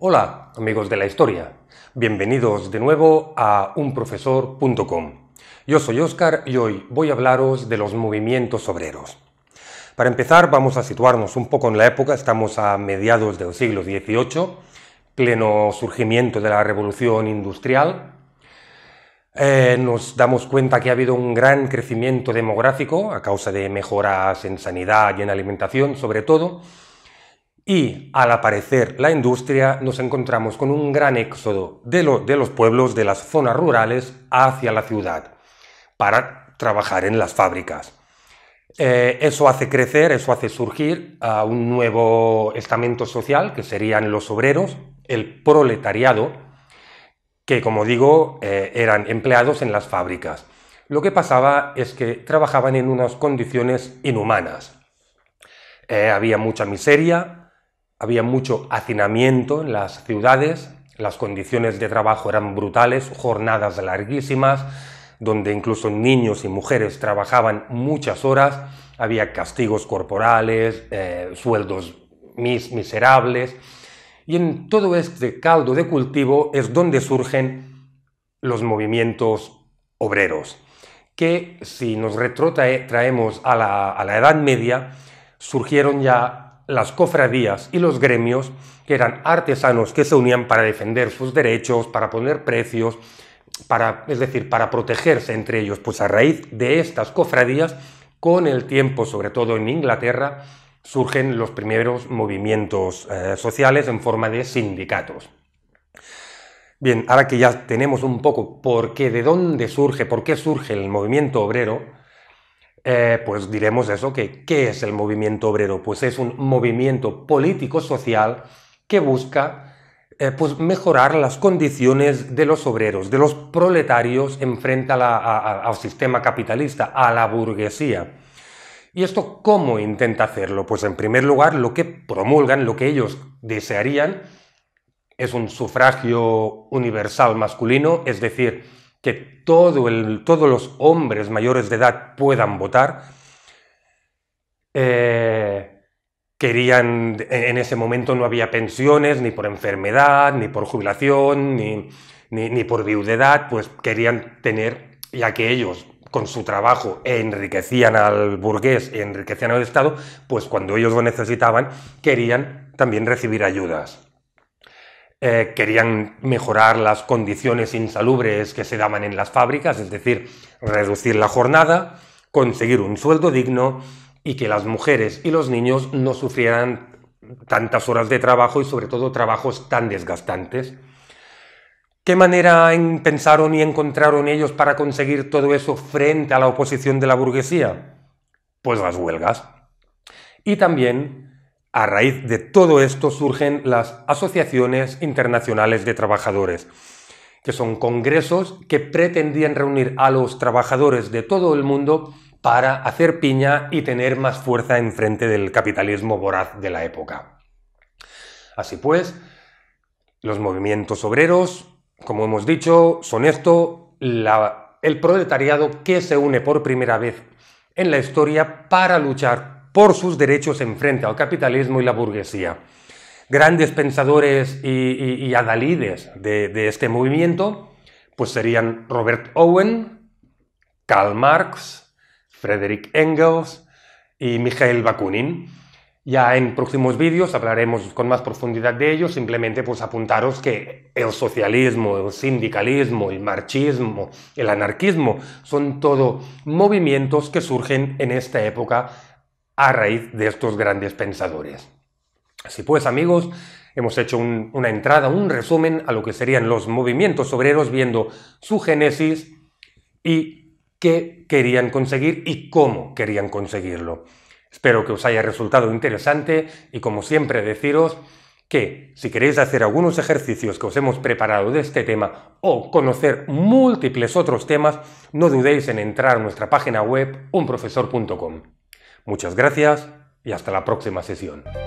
Hola, amigos de la historia. Bienvenidos de nuevo a unprofesor.com. Yo soy Óscar y hoy voy a hablaros de los movimientos obreros. Para empezar, vamos a situarnos un poco en la época, estamos a mediados del siglo XVIII, pleno surgimiento de la revolución industrial. Eh, nos damos cuenta que ha habido un gran crecimiento demográfico a causa de mejoras en sanidad y en alimentación, sobre todo, y al aparecer la industria nos encontramos con un gran éxodo de, los pueblos de las zonas rurales hacia la ciudad para trabajar en las fábricas. Eh, eso hace crecer, eso hace surgir a un nuevo estamento social que serían los obreros, el proletariado, que como digo eh, eran empleados en las fábricas. Lo que pasaba es que trabajaban en unas condiciones inhumanas. Eh, había mucha miseria, había mucho hacinamiento en las ciudades, las condiciones de trabajo eran brutales, jornadas larguísimas, donde incluso niños y mujeres trabajaban muchas horas, había castigos corporales, eh, sueldos mis miserables, y en todo este caldo de cultivo es donde surgen los movimientos obreros, que si nos retrotraemos a la, a la Edad Media, surgieron ya las cofradías y los gremios, que eran artesanos que se unían para defender sus derechos, para poner precios, para, es decir, para protegerse entre ellos. Pues a raíz de estas cofradías, con el tiempo, sobre todo en Inglaterra, surgen los primeros movimientos eh, sociales en forma de sindicatos. Bien, ahora que ya tenemos un poco por qué, de dónde surge, por qué surge el movimiento obrero, eh, pues diremos eso, que ¿qué es el movimiento obrero? Pues es un movimiento político-social que busca eh, pues mejorar las condiciones de los obreros, de los proletarios en frente al sistema capitalista, a la burguesía. ¿Y esto cómo intenta hacerlo? Pues en primer lugar, lo que promulgan, lo que ellos desearían, es un sufragio universal masculino, es decir, que todo todos los hombres mayores de edad puedan votar, eh, querían, en ese momento no había pensiones ni por enfermedad, ni por jubilación, ni, por viudedad, pues querían tener, ya que ellos con su trabajo enriquecían al burgués, enriquecían al Estado, pues cuando ellos lo necesitaban, querían también recibir ayudas. Eh, querían mejorar las condiciones insalubres que se daban en las fábricas, es decir, reducir la jornada, conseguir un sueldo digno y que las mujeres y los niños no sufrieran tantas horas de trabajo y sobre todo trabajos tan desgastantes. ¿Qué manera pensaron y encontraron ellos para conseguir todo eso frente a la oposición de la burguesía? Pues las huelgas. Y también a raíz de todo esto surgen las asociaciones internacionales de trabajadores, que son congresos que pretendían reunir a los trabajadores de todo el mundo para hacer piña y tener más fuerza en frente del capitalismo voraz de la época. Así pues, los movimientos obreros, como hemos dicho, son esto, el proletariado que se une por primera vez en la historia para luchar por sus derechos en frente al capitalismo y la burguesía. Grandes pensadores y, adalides de, este movimiento pues serían Robert Owen, Karl Marx, Frederick Engels y Mikhail Bakunin. Ya en próximos vídeos hablaremos con más profundidad de ellos. simplemente pues apuntaros que el socialismo, el sindicalismo, el marxismo, el anarquismo son todo movimientos que surgen en esta época a raíz de estos grandes pensadores. Así pues, amigos, hemos hecho una entrada, un resumen a lo que serían los movimientos obreros viendo su génesis y qué querían conseguir y cómo querían conseguirlo. Espero que os haya resultado interesante y como siempre deciros que si queréis hacer algunos ejercicios que os hemos preparado de este tema o conocer múltiples otros temas, no dudéis en entrar a nuestra página web unprofesor.com. Muchas gracias y hasta la próxima sesión.